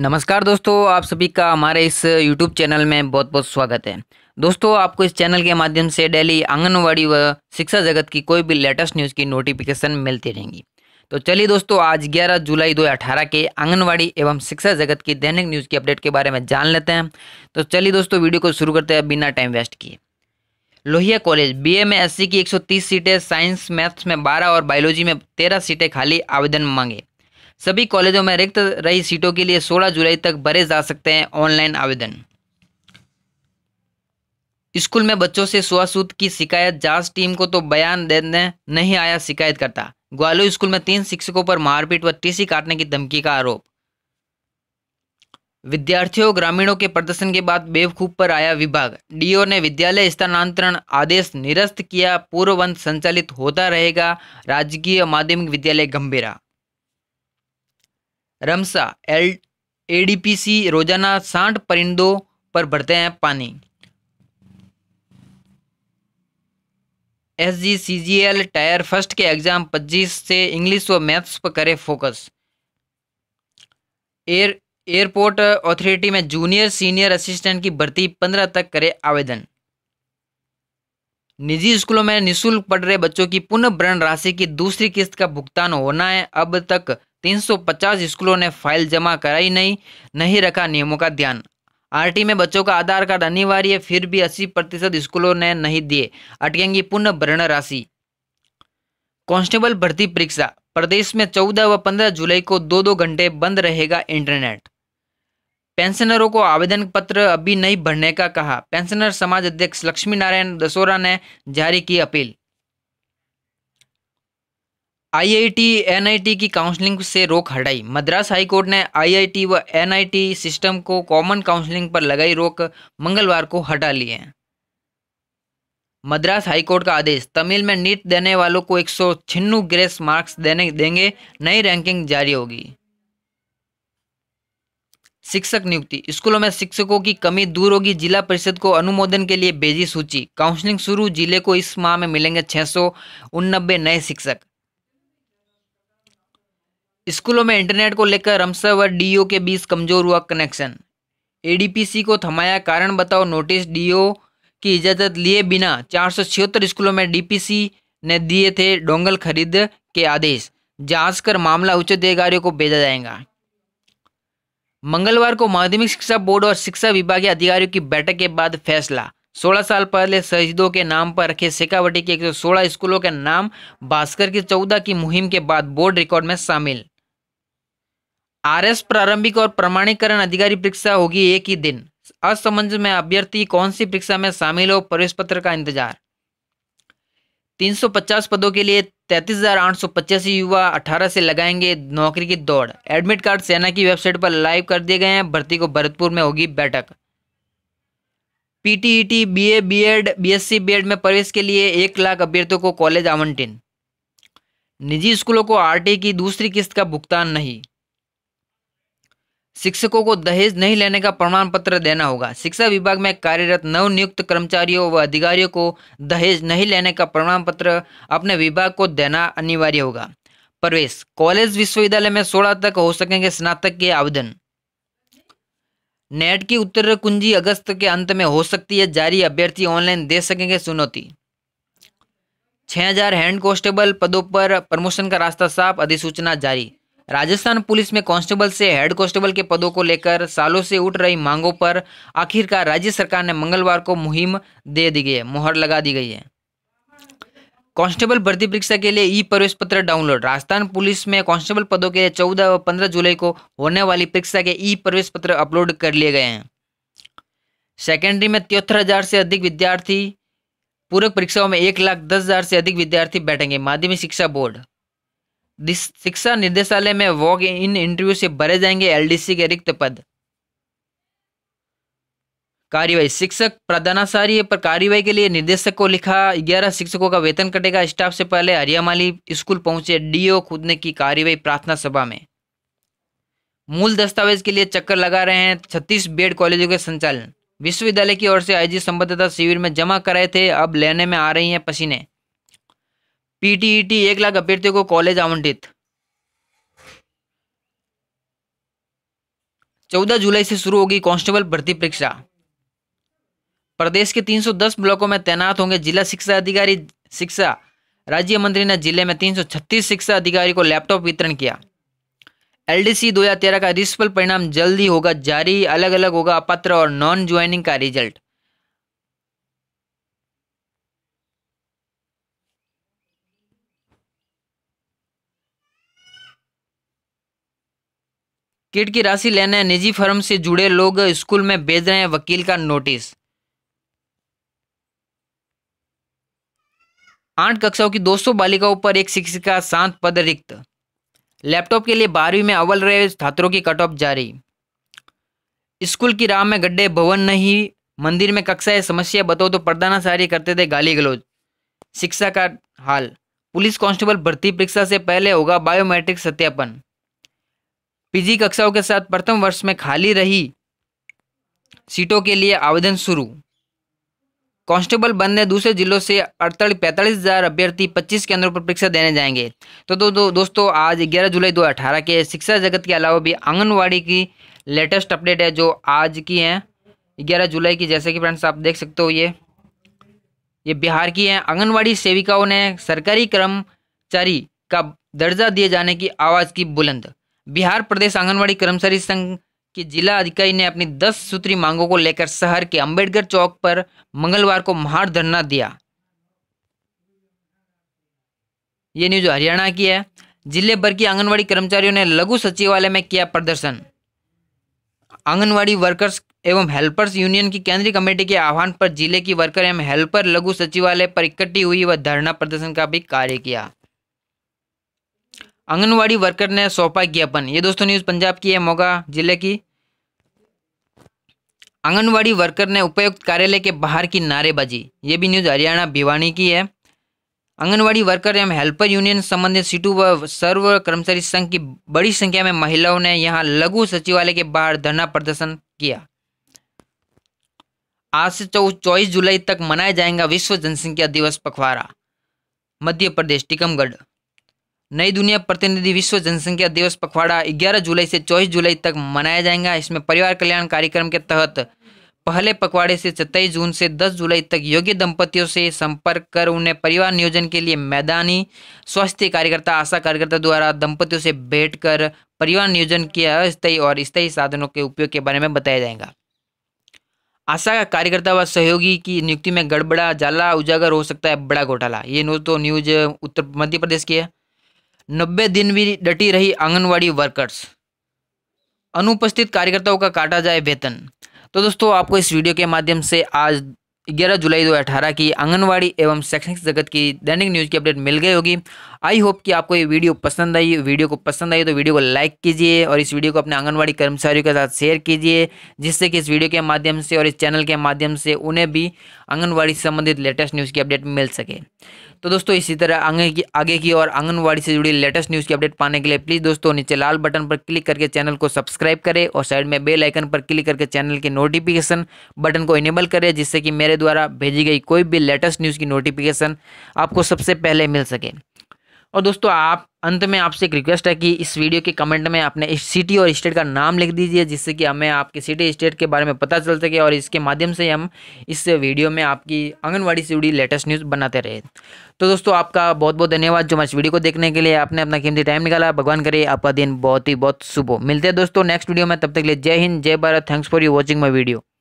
नमस्कार दोस्तों आप सभी का हमारे इस YouTube चैनल में बहुत बहुत स्वागत है दोस्तों आपको इस चैनल के माध्यम से डेली आंगनवाड़ी व शिक्षा जगत की कोई भी लेटेस्ट न्यूज़ की नोटिफिकेशन मिलती रहेंगी तो चलिए दोस्तों आज 11 जुलाई 2018 के आंगनवाड़ी एवं शिक्षा जगत की दैनिक न्यूज़ की अपडेट के बारे में जान लेते हैं तो चलिए दोस्तों वीडियो को शुरू करते हैं बिना टाइम वेस्ट किए लोहिया कॉलेज बी में एससी की एक सीटें साइंस मैथ्स में बारह और बायोलॉजी में तेरह सीटें खाली आवेदन मांगे सभी कॉलेजों में रिक्त रही सीटों के लिए 16 जुलाई तक भरे जा सकते हैं ऑनलाइन आवेदन स्कूल में बच्चों से सुहासूत की शिकायत जांच टीम को तो बयान देने नहीं आया शिकायत करता ग्वालो स्कूल में तीन शिक्षकों पर मारपीट व टीसी काटने की धमकी का आरोप विद्यार्थियों ग्रामीणों के प्रदर्शन के बाद बेवकूफ पर आया विभाग डीओ ने विद्यालय स्थानांतरण आदेश निरस्त किया पूर्ववंत संचालित होता रहेगा राजकीय माध्यमिक विद्यालय गंभीरा रमसा एल एडीपीसी रोजाना साठ परिंदों पर भरते हैं पानी S G C G L tier first के एग्जाम 25 से इंग्लिश व मैथ्स पर करें फोकस एयर एयरपोर्ट अथॉरिटी में जूनियर सीनियर असिस्टेंट की भर्ती 15 तक करे आवेदन निजी स्कूलों में निशुल्क पढ़ रहे बच्चों की पुनः भरण राशि की दूसरी किस्त का भुगतान होना है अब तक 350 स्कूलों ने फाइल जमा कराई नहीं नहीं रखा नियमों का ध्यान आरटी में बच्चों का आधार कार्ड अनिवार्य फिर भी 80 प्रतिशत स्कूलों ने नहीं दिए अटकेंगी पुनः भरण राशि कांस्टेबल भर्ती परीक्षा प्रदेश में 14 व 15 जुलाई को दो दो घंटे बंद रहेगा इंटरनेट पेंशनरों को आवेदन पत्र अभी नहीं भरने का कहा पेंशनर समाज अध्यक्ष लक्ष्मी नारायण दसोरा ने जारी की अपील आईआईटी एनआईटी की काउंसलिंग से रोक हटाई मद्रास हाईकोर्ट ने आईआईटी व एनआईटी सिस्टम को कॉमन काउंसलिंग पर लगाई रोक मंगलवार को हटा लिए मद्रास हाईकोर्ट का आदेश तमिल में नीट देने वालों को एक सौ ग्रेस मार्क्स देने देंगे नई रैंकिंग जारी होगी शिक्षक नियुक्ति स्कूलों में शिक्षकों की कमी दूर होगी जिला परिषद को अनुमोदन के लिए भेजी सूची काउंसलिंग शुरू जिले को इस माह में मिलेंगे छः नए शिक्षक स्कूलों में इंटरनेट को लेकर रमसव और डीओ के बीच कमजोर हुआ कनेक्शन एडीपीसी को थमाया कारण बताओ नोटिस डीओ की इजाज़त लिए बिना चार स्कूलों में डीपीसी ने दिए थे डोंगल खरीद के आदेश जांच कर मामला उच्च अधिकारियों को भेजा जाएगा मंगलवार को माध्यमिक शिक्षा बोर्ड और शिक्षा विभाग के अधिकारियों की बैठक के बाद फैसला 16 साल पहले शहीदों के नाम पर रखे सेकावटी के 116 स्कूलों के नाम भास्कर की 14 की मुहिम के बाद बोर्ड रिकॉर्ड में शामिल आरएस प्रारंभिक और प्रमाणीकरण अधिकारी परीक्षा होगी एक ही दिन असमंज में अभ्यर्थी कौन सी परीक्षा में शामिल हो प्रवेश पत्र का इंतजार 350 पदों के लिए तैतीस युवा 18 से लगाएंगे नौकरी की दौड़ एडमिट कार्ड सेना की वेबसाइट पर लाइव कर दिए गए हैं भर्ती को भरतपुर में होगी बैठक PTET BA BEd BSc BEd में प्रवेश के लिए एक लाख अभ्यर्थियों को कॉलेज आवंटन निजी स्कूलों को आरटी की दूसरी किस्त का भुगतान नहीं शिक्षकों को दहेज नहीं लेने का प्रमाण पत्र देना होगा शिक्षा विभाग में कार्यरत नवनियुक्त कर्मचारियों व अधिकारियों को दहेज नहीं लेने का प्रमाण पत्र अपने विभाग को देना अनिवार्य होगा प्रवेश कॉलेज विश्वविद्यालय में सोलह तक हो सकेंगे स्नातक के आवेदन नेट की उत्तर कुंजी अगस्त के अंत में हो सकती है जारी अभ्यर्थी ऑनलाइन दे सकेंगे चुनौती छह हजार हैंड कांस्टेबल पदों पर प्रमोशन का रास्ता साफ अधिसूचना जारी राजस्थान पुलिस में कांस्टेबल से हेड कांस्टेबल के पदों को लेकर सालों से उठ रही मांगों पर आखिरकार राज्य सरकार ने मंगलवार को मुहिम दे दी गई है मोहर लगा दी गई है कांस्टेबल भर्ती परीक्षा के लिए ई प्रवेश पत्र डाउनलोड राजस्थान पुलिस में कांस्टेबल पदों के 14 व 15 जुलाई को होने वाली परीक्षा के ई प्रवेश पत्र अपलोड कर लिए गए हैं सेकेंडरी में तिहत्तर हजार से अधिक विद्यार्थी पूरक परीक्षाओं में एक लाख दस हजार से अधिक विद्यार्थी बैठेंगे माध्यमिक शिक्षा बोर्ड शिक्षा निदेशालय में वॉक इन इंटरव्यू से भरे जाएंगे एलडीसी के रिक्त पद कार्यवाही शिक्षक प्रधानाचार्य पर कार्यवाही के लिए निदेशक को लिखा ग्यारह शिक्षकों का वेतन कटेगा स्टाफ से पहले हरियामाली स्कूल पहुंचे डीओ खुद ने की कार्यवाही प्रार्थना सभा में मूल दस्तावेज के लिए चक्कर लगा रहे हैं छत्तीस बेड कॉलेजों के संचालन विश्वविद्यालय की ओर से आईजी संबद्धता शिविर में जमा कराए थे अब लेने में आ रही हैं पसीने पीटीईटी e एक लाख अभ्यर्थियों को कॉलेज आवंटित चौदह जुलाई से शुरू होगी कांस्टेबल भर्ती परीक्षा प्रदेश के 310 ब्लॉकों में तैनात होंगे जिला शिक्षा अधिकारी शिक्षा राज्य मंत्री ने जिले में 336 शिक्षा अधिकारी को लैपटॉप वितरण किया एलडीसी 2013 का रिस्पल परिणाम जल्द ही होगा जारी अलग अलग होगा अपात्र और नॉन ज्वाइनिंग का रिजल्ट किट की राशि लेने निजी फर्म से जुड़े लोग स्कूल में भेज रहे हैं वकील का नोटिस आठ कक्षाओं की 200 बालिकाओं पर एक शिक्षिका शांत पद रिक्त लैपटॉप के लिए बारहवीं में अव्वल रहे छात्रों की कट ऑफ जारी स्कूल की राह में गड्ढे भवन नहीं मंदिर में कक्षाएं समस्या बताओ तो पर्दाना सारी करते थे गाली गलोज शिक्षा का हाल पुलिस कांस्टेबल भर्ती परीक्षा से पहले होगा बायोमेट्रिक सत्यापन पीजी कक्षाओं के साथ प्रथम वर्ष में खाली रही सीटों के लिए आवेदन शुरू कांस्टेबल बनने दूसरे जिलों से अड़तालीस पैंतालीस हज़ार अभ्यर्थी पच्चीस केंद्रों पर परीक्षा देने जाएंगे तो दो, दो दोस्तों आज ग्यारह जुलाई 2018 के शिक्षा जगत के अलावा भी आंगनवाड़ी की लेटेस्ट अपडेट है जो आज की है ग्यारह जुलाई की जैसे कि फ्रेंड्स आप देख सकते हो ये ये बिहार की है आंगनवाड़ी सेविकाओं ने सरकारी कर्मचारी का दर्जा दिए जाने की आवाज़ की बुलंद बिहार प्रदेश आंगनबाड़ी कर्मचारी संघ के जिला अधिकारी ने अपनी दस सूत्री मांगों को लेकर शहर के अंबेडकर चौक पर मंगलवार को महार धरना दिया ये न्यूज हरियाणा की है जिले भर की आंगनवाड़ी कर्मचारियों ने लघु सचिवालय में किया प्रदर्शन आंगनवाड़ी वर्कर्स एवं हेल्पर्स यूनियन की केंद्रीय कमेटी के आह्वान पर जिले की वर्कर एवं हेल्पर लघु सचिवालय पर इकट्ठी हुई व धरना प्रदर्शन का भी कार्य किया आंगनवाड़ी वर्कर ने सौंपा ज्ञापन ये दोस्तों न्यूज़ पंजाब की है मोगा जिले की आंगनवाड़ी वर्कर ने उपायुक्त कार्यालय के बाहर की नारेबाजी ये भी न्यूज़ हरियाणा भिवानी की है आंगनवाड़ी वर्कर एवं हेल्पर यूनियन संबंधित सीटू व सर्व कर्मचारी संघ की बड़ी संख्या में महिलाओं ने यहां लघु सचिवालय के बाहर धरना प्रदर्शन किया आज से चौबीस जुलाई तक मनाया जाएगा विश्व जनसंख्या दिवस पखवाड़ा मध्य प्रदेश टीकमगढ़ नई दुनिया प्रतिनिधि विश्व जनसंख्या दिवस पखवाड़ा 11 जुलाई से 24 जुलाई तक मनाया जाएगा इसमें परिवार कल्याण कार्यक्रम के तहत पहले पखवाड़े से सत्ताईस जून से 10 जुलाई तक योग्य दंपतियों से संपर्क कर उन्हें परिवार नियोजन के लिए मैदानी स्वास्थ्य कार्यकर्ता आशा कार्यकर्ता द्वारा दंपतियों से भेंट कर परिवार नियोजन के अस्थायी और स्थायी साधनों के उपयोग के बारे में बताया जाएगा आशा का कार्यकर्ता व सहयोगी की नियुक्ति में गड़बड़ा जाला उजागर हो सकता है बड़ा घोटाला ये न्यूज़ तो न्यूज उत्तर मध्य प्रदेश की है नब्बे दिन भी डटी रही आंगनवाड़ी वर्कर्स अनुपस्थित कार्यकर्ताओं का काटा जाए वेतन तो दोस्तों आपको इस वीडियो के माध्यम से आज 11 जुलाई 2018 की आंगनवाड़ी एवं शैक्षणिक जगत की दैनिक न्यूज़ की अपडेट मिल गई होगी आई होप कि आपको ये वीडियो पसंद आई वीडियो को पसंद आई तो वीडियो को लाइक कीजिए और इस वीडियो को अपने आंगनबाड़ी कर्मचारियों के साथ शेयर कीजिए जिससे कि इस वीडियो के माध्यम से और इस चैनल के माध्यम से उन्हें भी आंगनबाड़ी से संबंधित लेटेस्ट न्यूज़ की अपडेट मिल सके तो दोस्तों इसी तरह आगे की आगे की और आंगनबाड़ी से जुड़ी लेटेस्ट न्यूज़ की अपडेट पाने के लिए प्लीज़ दोस्तों नीचे लाल बटन पर क्लिक करके चैनल को सब्सक्राइब करें और साइड में बेल आइकन पर क्लिक करके चैनल के नोटिफिकेशन बटन को इनेबल करें जिससे कि मेरे द्वारा भेजी गई कोई भी लेटेस्ट न्यूज़ की नोटिफिकेशन आपको सबसे पहले मिल सके और दोस्तों आप अंत में आपसे एक रिक्वेस्ट है कि इस वीडियो के कमेंट में अपने सिटी और स्टेट का नाम लिख दीजिए जिससे कि हमें आपके सिटी स्टेट के बारे में पता चल सके और इसके माध्यम से हम इस वीडियो में आपकी आंगनबाड़ी से जुड़ी लेटेस्ट न्यूज़ बनाते रहे तो दोस्तों आपका बहुत बहुत धन्यवाद जो इस वीडियो को देखने के लिए आपने अपना कीमती टाइम निकाला भगवान करे आपका दिन बहुत ही बहुत शुभ हो मिलते हैं दोस्तों नेक्स्ट वीडियो में तब तक के लिए जय हिंद जय Bharat thanks for you watching my video